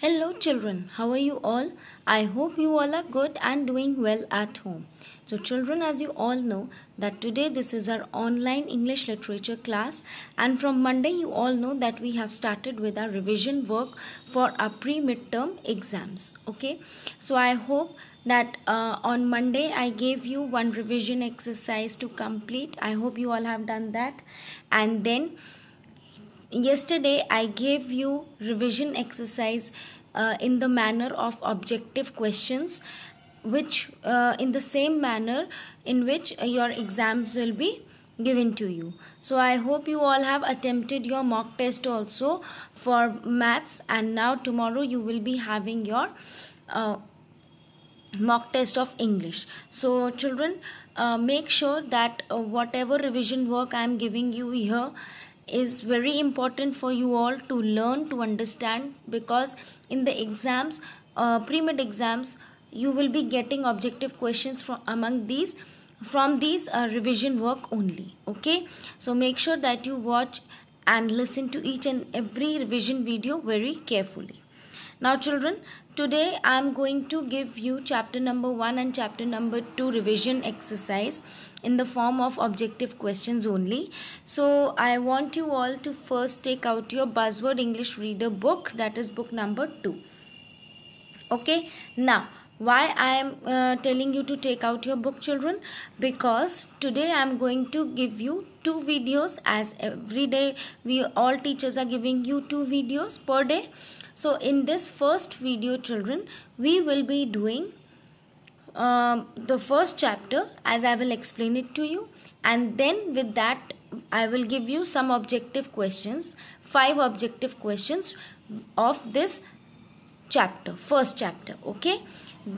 Hello children, how are you all? I hope you all are good and doing well at home. So children as you all know that today this is our online English literature class and from Monday you all know that we have started with our revision work for our pre-midterm exams. Okay, so I hope that uh, on Monday I gave you one revision exercise to complete. I hope you all have done that and then yesterday i gave you revision exercise uh, in the manner of objective questions which uh, in the same manner in which uh, your exams will be given to you so i hope you all have attempted your mock test also for maths and now tomorrow you will be having your uh, mock test of english so children uh, make sure that uh, whatever revision work i am giving you here is very important for you all to learn to understand because in the exams uh, pre-med exams you will be getting objective questions from among these from these uh, revision work only okay so make sure that you watch and listen to each and every revision video very carefully now children, today I am going to give you chapter number 1 and chapter number 2 revision exercise in the form of objective questions only. So I want you all to first take out your buzzword English reader book that is book number 2. Okay, now why i am uh, telling you to take out your book children because today i am going to give you two videos as every day we all teachers are giving you two videos per day so in this first video children we will be doing uh, the first chapter as I will explain it to you and then with that I will give you some objective questions five objective questions of this chapter first chapter okay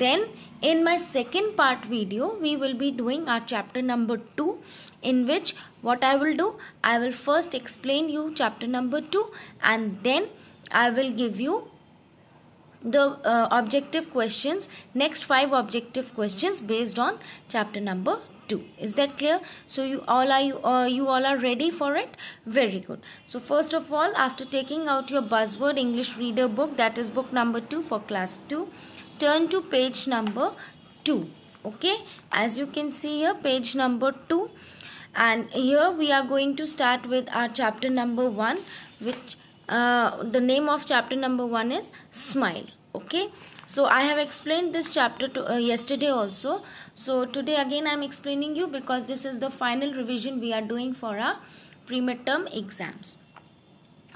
then in my second part video we will be doing our chapter number 2 in which what I will do I will first explain you chapter number 2 and then I will give you the uh, objective questions next five objective questions based on chapter number 2 is that clear so you all are you, uh, you all are ready for it very good so first of all after taking out your buzzword english reader book that is book number 2 for class 2 turn to page number 2 okay as you can see here page number 2 and here we are going to start with our chapter number 1 which uh, the name of chapter number one is smile okay so i have explained this chapter to, uh, yesterday also so today again i am explaining you because this is the final revision we are doing for our pre-midterm exams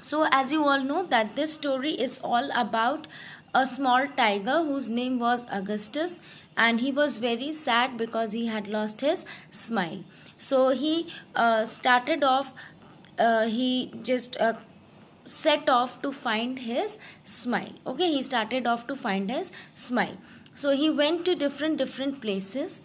so as you all know that this story is all about a small tiger whose name was augustus and he was very sad because he had lost his smile so he uh, started off uh, he just uh, set off to find his smile okay he started off to find his smile so he went to different different places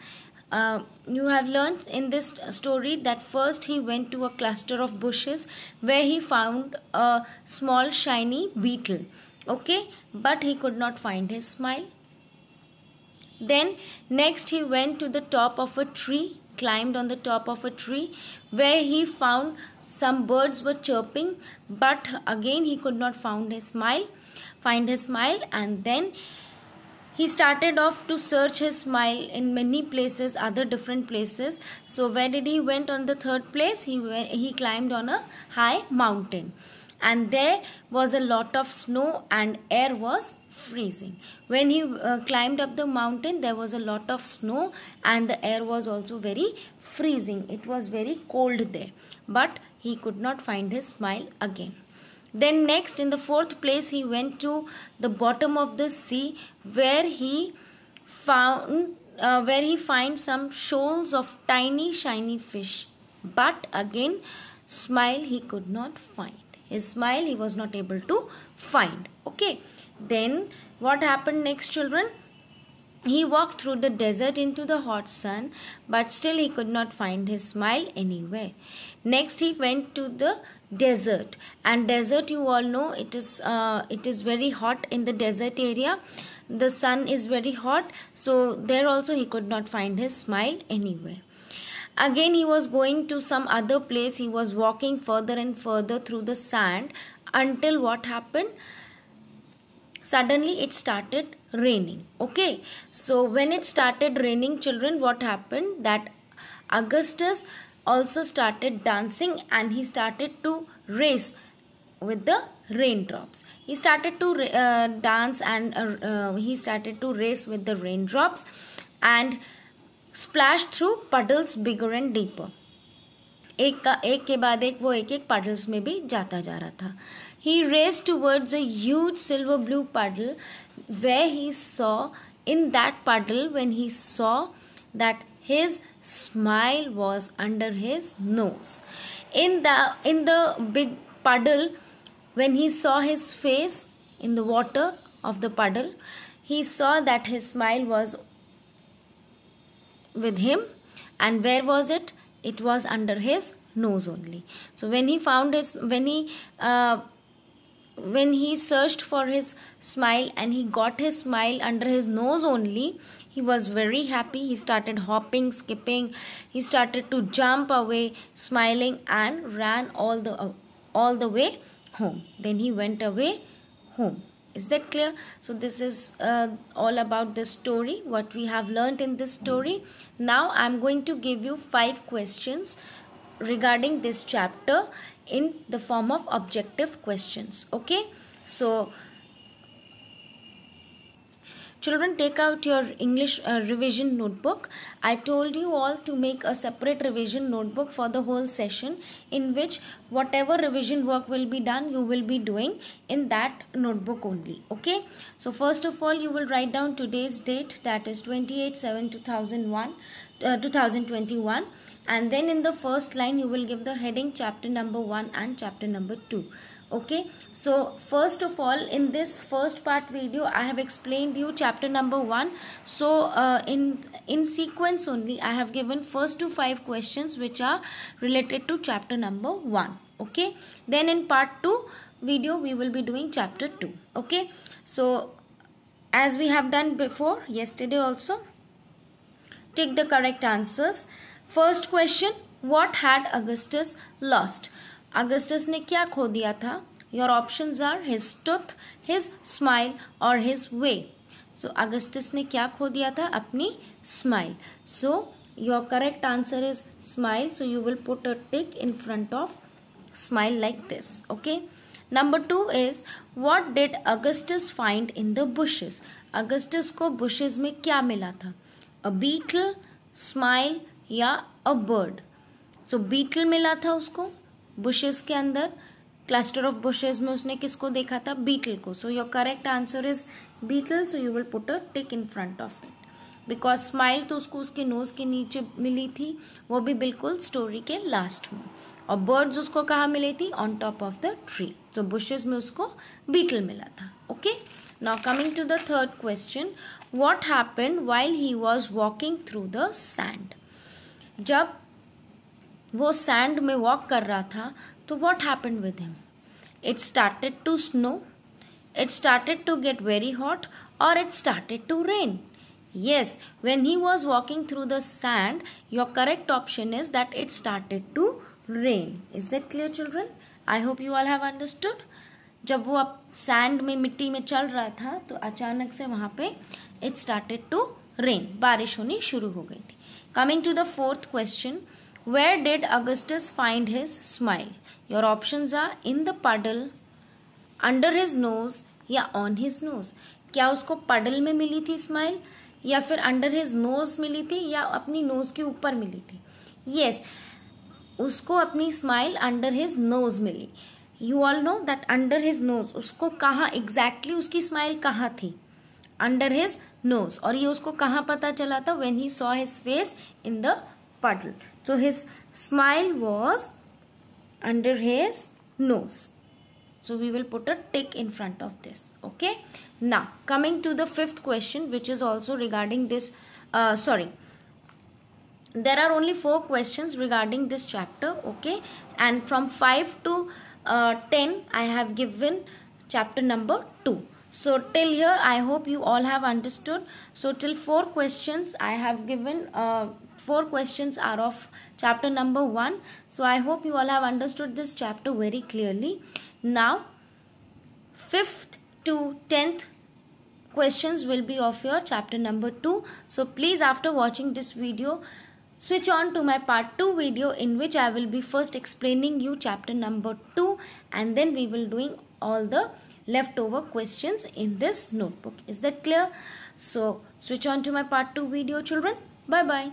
uh, you have learned in this story that first he went to a cluster of bushes where he found a small shiny beetle okay but he could not find his smile then next he went to the top of a tree climbed on the top of a tree where he found some birds were chirping, but again he could not find his smile, find his smile, and then he started off to search his smile in many places, other different places. So where did he went on the third place? He went, he climbed on a high mountain, and there was a lot of snow and air was freezing. When he uh, climbed up the mountain, there was a lot of snow and the air was also very freezing. It was very cold there. But he could not find his smile again. Then, next, in the fourth place, he went to the bottom of the sea where he found uh, where he finds some shoals of tiny shiny fish but again smile he could not find his smile he was not able to find okay then what happened next children he walked through the desert into the hot sun, but still he could not find his smile anywhere. Next, he went to the desert, and desert you all know it is uh, it is very hot in the desert area. The sun is very hot, so there also he could not find his smile anywhere. Again, he was going to some other place. He was walking further and further through the sand until what happened? Suddenly, it started raining okay so when it started raining children what happened that augustus also started dancing and he started to race with the raindrops he started to uh, dance and uh, uh, he started to race with the raindrops and splash through puddles bigger and deeper एक का एक के बाद एक वो एक एक paddles में भी जाता जा रहा था he raced towards a huge silver blue puddle where he saw in that puddle when he saw that his smile was under his nose in the in the big puddle when he saw his face in the water of the puddle he saw that his smile was with him and where was it it was under his nose only so when he found his when he uh, when he searched for his smile and he got his smile under his nose only he was very happy he started hopping skipping he started to jump away smiling and ran all the uh, all the way home then he went away home is that clear so this is uh, all about the story what we have learned in this story now i'm going to give you five questions regarding this chapter in the form of objective questions okay so children take out your english uh, revision notebook i told you all to make a separate revision notebook for the whole session in which whatever revision work will be done you will be doing in that notebook only okay so first of all you will write down today's date that is 28 7 2001 uh, 2021 and then in the first line you will give the heading chapter number 1 and chapter number 2 okay so first of all in this first part video i have explained you chapter number 1 so uh, in in sequence only i have given first to five questions which are related to chapter number 1 okay then in part 2 video we will be doing chapter 2 okay so as we have done before yesterday also take the correct answers first question what had Augustus lost Augustus ने क्या खो दिया था your option are his tooth his smile और his way so Augustus ने क्या खो दिया था अपनी smile so your correct answer is smile so you will put a tick in front of smile like this okay number two is what did Augustus find in the bushes Augustus को bushes में क्या मिला था अ beetle smile या a bird so beetle मिला था उसको bushes के अंदर क्लस्टर ऑफ बुशेस में उसने किसको देखा था बीटल को so your correct answer is beetle so you will put a tick in front of it because smile तो उसको उसके नोज के नीचे मिली थी वो भी बिल्कुल स्टोरी के लास्ट में और बर्ड्स उसको कहाँ मिली थी on top of the tree so bushes में उसको बीटल मिला था okay now coming to the third question what happen while he was walking through the sand जब वो सैंड में वॉक कर रहा था तो what happen with him it's started to snow it's started to get very hot और it's started to rain yes when he was walking through the sand your correct option is that it started to rain is that clear children I hope you all have understood जब वो अब sand में मिट्टी में चल रहा था तो अचानक से वहाँ पे इट स्टार्टेड टू रेन बारिश होनी शुरू हो गई थी coming to the fourth question Where did Augustus find his smile your option are in the puddle under his nose या ऑन हिज नोज क्या उसको पडल में मिली थी स्माइल या फिर अंडर हिज नोज मिली थी या अपनी नोज के ऊपर मिली थी यस yes, उसको अपनी स्माइल अंडर हिज नोज मिली you all know that under his nose उसको कहाँ एग्जैक्टली exactly उसकी स्माइल कहाँ थी अंडर हिज नोज और ये उसको कहाँ पता चला था when he saw his face in the puddle so his smile was under his nose so we will put a tick in front of this okay now coming to the fifth question which is also regarding this uh, sorry there are only four questions regarding this chapter okay and from 5 to uh, 10 i have given chapter number 2 so till here i hope you all have understood so till four questions i have given uh, four questions are of chapter number one so i hope you all have understood this chapter very clearly now fifth to tenth questions will be of your chapter number two so please after watching this video switch on to my part 2 video in which I will be first explaining you chapter number 2 and then we will doing all the leftover questions in this notebook. Is that clear? So switch on to my part 2 video children. Bye bye.